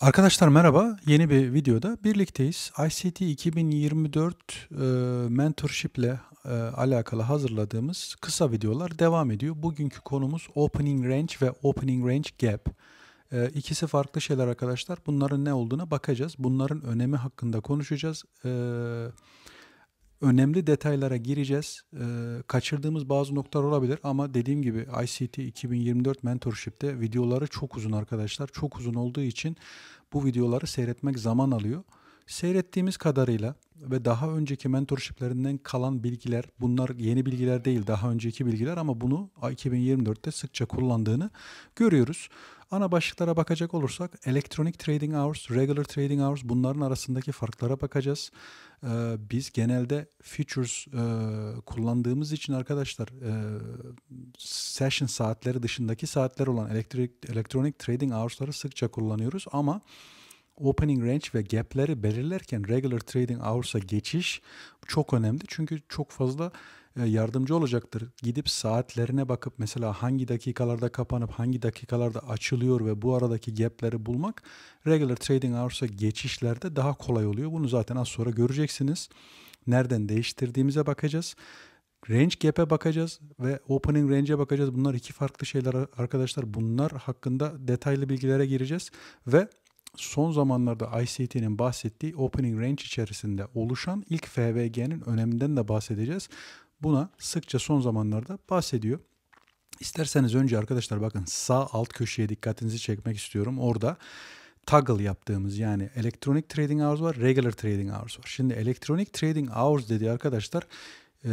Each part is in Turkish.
Arkadaşlar merhaba. Yeni bir videoda birlikteyiz. ICT 2024 e, mentorship ile e, alakalı hazırladığımız kısa videolar devam ediyor. Bugünkü konumuz opening range ve opening range gap. E, ikisi farklı şeyler arkadaşlar. Bunların ne olduğuna bakacağız. Bunların önemi hakkında konuşacağız. E, önemli detaylara gireceğiz. E, kaçırdığımız bazı noktalar olabilir ama dediğim gibi ICT 2024 mentorship'te videoları çok uzun arkadaşlar. Çok uzun olduğu için bu videoları seyretmek zaman alıyor. Seyrettiğimiz kadarıyla ve daha önceki mentorshiplerinden kalan bilgiler, bunlar yeni bilgiler değil, daha önceki bilgiler ama bunu 2024'te sıkça kullandığını görüyoruz. Ana başlıklara bakacak olursak Electronic trading hours, regular trading hours bunların arasındaki farklara bakacağız. Ee, biz genelde futures e, kullandığımız için arkadaşlar e, session saatleri dışındaki saatler olan elektrik, elektronik trading hours'ları sıkça kullanıyoruz ama opening range ve gap'leri belirlerken regular trading hours'a geçiş çok önemli. Çünkü çok fazla e, yardımcı olacaktır. Gidip saatlerine bakıp mesela hangi dakikalarda kapanıp hangi dakikalarda açılıyor ve bu aradaki gap'leri bulmak regular trading hours'a geçişlerde daha kolay oluyor. Bunu zaten az sonra göreceksiniz. Nereden değiştirdiğimize bakacağız. Range gap'e bakacağız ve opening range'e bakacağız. Bunlar iki farklı şeyler arkadaşlar. Bunlar hakkında detaylı bilgilere gireceğiz ve son zamanlarda ICT'nin bahsettiği opening range içerisinde oluşan ilk FVG'nin öneminden de bahsedeceğiz. Buna sıkça son zamanlarda bahsediyor. İsterseniz önce arkadaşlar bakın sağ alt köşeye dikkatinizi çekmek istiyorum. Orada toggle yaptığımız yani elektronik trading hours var, regular trading hours var. Şimdi elektronik trading hours dedi arkadaşlar e,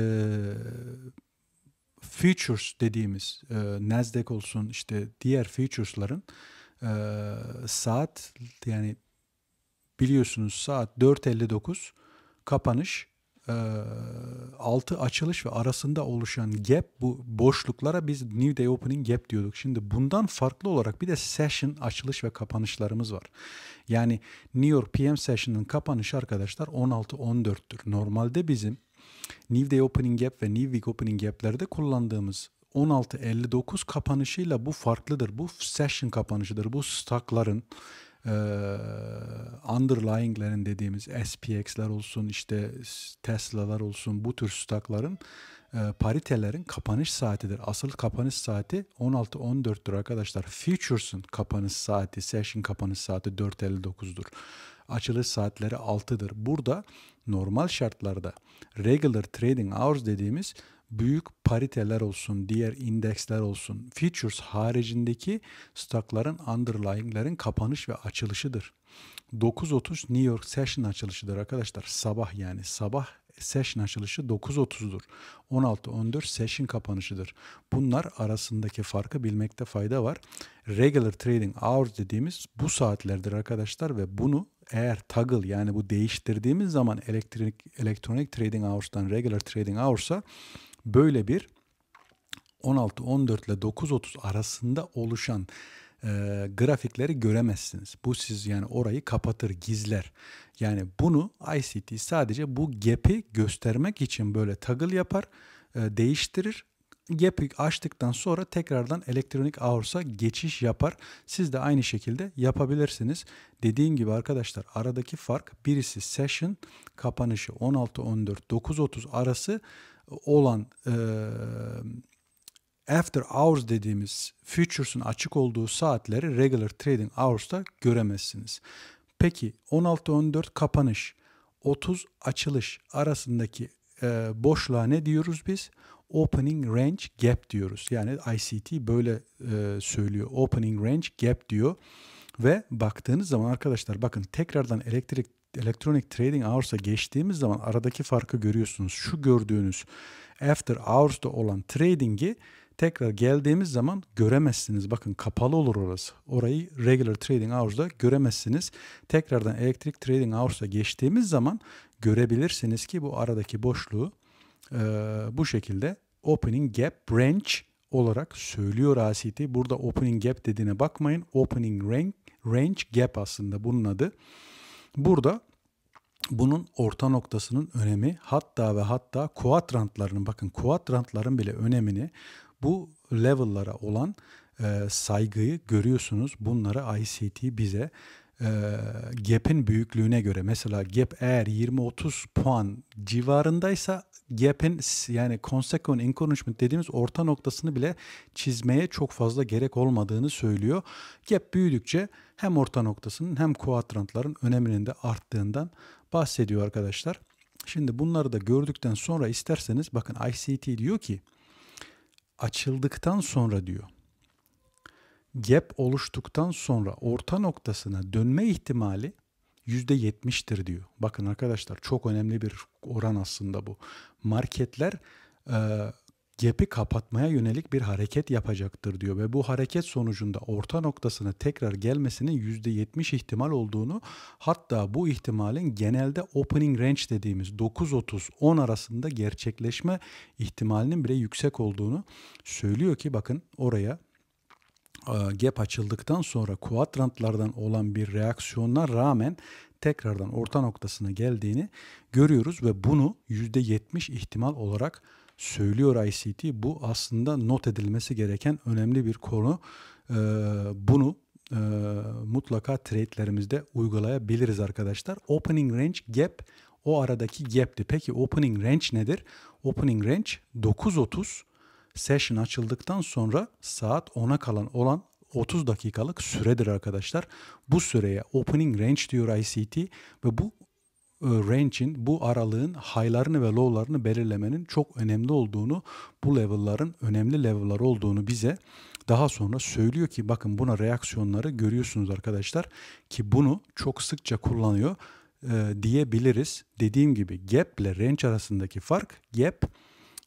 futures dediğimiz e, Nasdaq olsun işte diğer futures'ların e, saat yani biliyorsunuz saat 4.59 kapanış e, ee, 6 açılış ve arasında oluşan gap bu boşluklara biz New Day Opening Gap diyorduk. Şimdi bundan farklı olarak bir de session açılış ve kapanışlarımız var. Yani New York PM Session'ın kapanışı arkadaşlar 16-14'tür. Normalde bizim New Day Opening Gap ve New Week Opening Gap'lerde kullandığımız 16.59 kapanışıyla bu farklıdır. Bu session kapanışıdır. Bu stakların e, underlying'lerin dediğimiz SPX'ler olsun işte Tesla'lar olsun bu tür stakların e, paritelerin kapanış saatidir. Asıl kapanış saati 16:14'tür arkadaşlar. Futures'ın kapanış saati, session kapanış saati 4.59'dur. Açılış saatleri 6'dır. Burada normal şartlarda regular trading hours dediğimiz büyük pariteler olsun, diğer indeksler olsun, futures haricindeki stakların underlying'lerin kapanış ve açılışıdır. 9.30 New York Session açılışıdır arkadaşlar. Sabah yani sabah session açılışı 9.30'dur. 16:14 session kapanışıdır. Bunlar arasındaki farkı bilmekte fayda var. Regular trading hours dediğimiz bu saatlerdir arkadaşlar ve bunu eğer toggle yani bu değiştirdiğimiz zaman elektrik elektronik trading hours'tan regular trading hours'a böyle bir 16-14 ile 9-30 arasında oluşan e, grafikleri göremezsiniz. Bu siz yani orayı kapatır, gizler. Yani bunu ICT sadece bu gap'i göstermek için böyle toggle yapar, e, değiştirir Gap'i açtıktan sonra tekrardan elektronik Hours'a geçiş yapar. Siz de aynı şekilde yapabilirsiniz. Dediğim gibi arkadaşlar aradaki fark birisi session kapanışı 16 14 9-30 arası e, olan e, after hours dediğimiz futures'un açık olduğu saatleri regular trading hours'ta göremezsiniz. Peki 16-14 kapanış 30 açılış arasındaki e, boşluğa ne diyoruz biz? opening range gap diyoruz. Yani ICT böyle e, söylüyor. Opening range gap diyor. Ve baktığınız zaman arkadaşlar bakın tekrardan elektrik elektronik trading hours'a geçtiğimiz zaman aradaki farkı görüyorsunuz. Şu gördüğünüz after hours'ta olan trading'i tekrar geldiğimiz zaman göremezsiniz. Bakın kapalı olur orası. Orayı regular trading hours'da göremezsiniz. Tekrardan elektrik trading hours'a geçtiğimiz zaman görebilirsiniz ki bu aradaki boşluğu e, bu şekilde opening gap range olarak söylüyor ACT. Burada opening gap dediğine bakmayın. Opening range, range gap aslında bunun adı. Burada bunun orta noktasının önemi hatta ve hatta kuadrantların bakın kuadrantların bile önemini bu level'lara olan e, saygıyı görüyorsunuz. Bunları ICT bize e, gap'in büyüklüğüne göre mesela gap eğer 20-30 puan civarındaysa gap'in yani consequent encouragement dediğimiz orta noktasını bile çizmeye çok fazla gerek olmadığını söylüyor. Gap büyüdükçe hem orta noktasının hem kuadrantların öneminin de arttığından bahsediyor arkadaşlar. Şimdi bunları da gördükten sonra isterseniz bakın ICT diyor ki açıldıktan sonra diyor gap oluştuktan sonra orta noktasına dönme ihtimali %70'tir diyor. Bakın arkadaşlar çok önemli bir oran aslında bu. Marketler e, gap'i kapatmaya yönelik bir hareket yapacaktır diyor ve bu hareket sonucunda orta noktasına tekrar gelmesinin %70 ihtimal olduğunu hatta bu ihtimalin genelde opening range dediğimiz 9-30-10 arasında gerçekleşme ihtimalinin bile yüksek olduğunu söylüyor ki bakın oraya e, gap açıldıktan sonra kuadrantlardan olan bir reaksiyona rağmen tekrardan orta noktasına geldiğini görüyoruz ve bunu %70 ihtimal olarak söylüyor ICT. Bu aslında not edilmesi gereken önemli bir konu. E, bunu e, mutlaka trade'lerimizde uygulayabiliriz arkadaşlar. Opening range gap o aradaki gap'ti. Peki opening range nedir? Opening range 9.30 session açıldıktan sonra saat 10'a kalan olan 30 dakikalık süredir arkadaşlar. Bu süreye opening range diyor ICT ve bu e, range'in bu aralığın high'larını ve low'larını belirlemenin çok önemli olduğunu, bu level'ların önemli level'lar olduğunu bize daha sonra söylüyor ki bakın buna reaksiyonları görüyorsunuz arkadaşlar ki bunu çok sıkça kullanıyor e, diyebiliriz. Dediğim gibi gap ile range arasındaki fark gap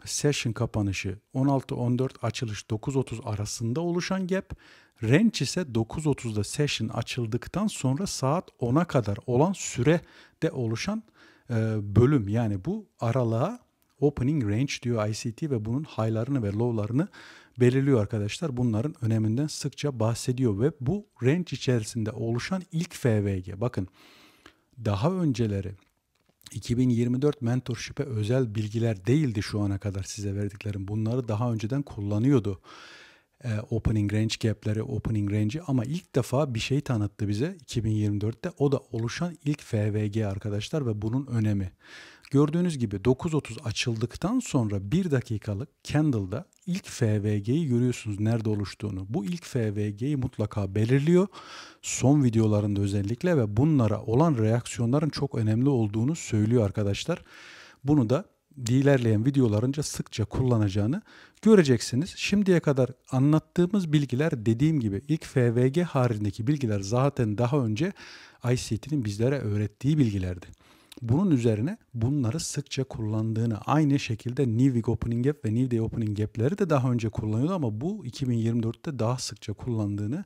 session kapanışı 16-14 açılış 9-30 arasında oluşan gap, range ise 9.30'da session açıldıktan sonra saat 10'a kadar olan sürede oluşan e, bölüm. Yani bu aralığa opening range diyor ICT ve bunun highlarını ve lowlarını belirliyor arkadaşlar. Bunların öneminden sıkça bahsediyor ve bu range içerisinde oluşan ilk FVG. Bakın daha önceleri 2024 mentorship'e özel bilgiler değildi şu ana kadar size verdiklerim. Bunları daha önceden kullanıyordu. Ee, opening range gap'leri, opening range'i ama ilk defa bir şey tanıttı bize 2024'te. O da oluşan ilk FVG arkadaşlar ve bunun önemi. Gördüğünüz gibi 9.30 açıldıktan sonra 1 dakikalık Candle'da ilk FVG'yi görüyorsunuz nerede oluştuğunu. Bu ilk FVG'yi mutlaka belirliyor. Son videolarında özellikle ve bunlara olan reaksiyonların çok önemli olduğunu söylüyor arkadaşlar. Bunu da ilerleyen videolarınca sıkça kullanacağını göreceksiniz. Şimdiye kadar anlattığımız bilgiler dediğim gibi ilk FVG haricindeki bilgiler zaten daha önce ICT'nin bizlere öğrettiği bilgilerdi. Bunun üzerine bunları sıkça kullandığını aynı şekilde New Week Opening Gap ve New Day Opening Gap'leri de daha önce kullanıyordu ama bu 2024'te daha sıkça kullandığını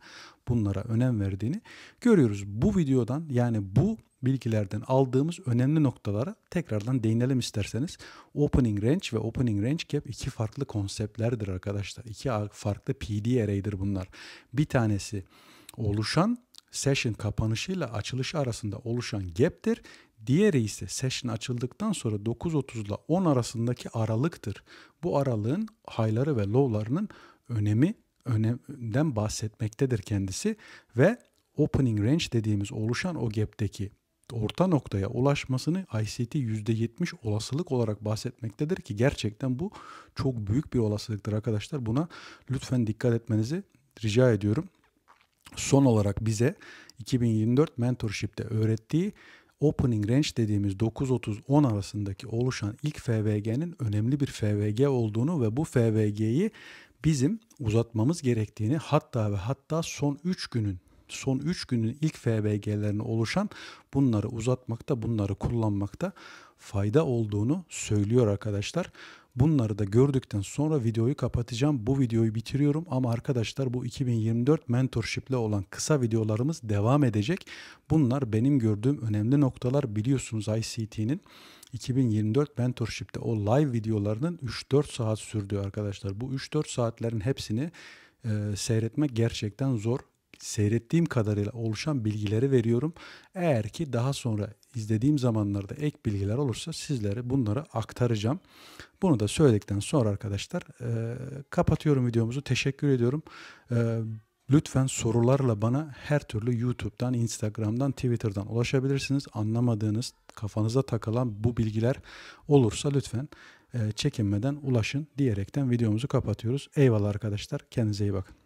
bunlara önem verdiğini görüyoruz. Bu videodan yani bu bilgilerden aldığımız önemli noktalara tekrardan değinelim isterseniz. Opening range ve opening range gap iki farklı konseptlerdir arkadaşlar. İki farklı PD array'dir bunlar. Bir tanesi oluşan session kapanışıyla açılışı arasında oluşan gap'tir. Diğeri ise session açıldıktan sonra 9.30 ile 10 arasındaki aralıktır. Bu aralığın high'ları ve low'larının önemi önemden bahsetmektedir kendisi ve opening range dediğimiz oluşan o gap'teki orta noktaya ulaşmasını ICT %70 olasılık olarak bahsetmektedir ki gerçekten bu çok büyük bir olasılıktır arkadaşlar. Buna lütfen dikkat etmenizi rica ediyorum. Son olarak bize 2024 mentorship'te öğrettiği opening range dediğimiz 9.30-10 arasındaki oluşan ilk FVG'nin önemli bir FVG olduğunu ve bu FVG'yi bizim uzatmamız gerektiğini hatta ve hatta son 3 günün son 3 günün ilk FVG'lerini oluşan bunları uzatmakta, bunları kullanmakta fayda olduğunu söylüyor arkadaşlar. Bunları da gördükten sonra videoyu kapatacağım. Bu videoyu bitiriyorum ama arkadaşlar bu 2024 mentorshiple olan kısa videolarımız devam edecek. Bunlar benim gördüğüm önemli noktalar biliyorsunuz ICT'nin 2024 mentorship'te o live videolarının 3-4 saat sürdüğü arkadaşlar. Bu 3-4 saatlerin hepsini e, seyretmek gerçekten zor seyrettiğim kadarıyla oluşan bilgileri veriyorum. Eğer ki daha sonra izlediğim zamanlarda ek bilgiler olursa sizlere bunları aktaracağım. Bunu da söyledikten sonra arkadaşlar e, kapatıyorum videomuzu. Teşekkür ediyorum. E, Lütfen sorularla bana her türlü YouTube'dan, Instagram'dan, Twitter'dan ulaşabilirsiniz. Anlamadığınız, kafanıza takılan bu bilgiler olursa lütfen e, çekinmeden ulaşın diyerekten videomuzu kapatıyoruz. Eyvallah arkadaşlar. Kendinize iyi bakın.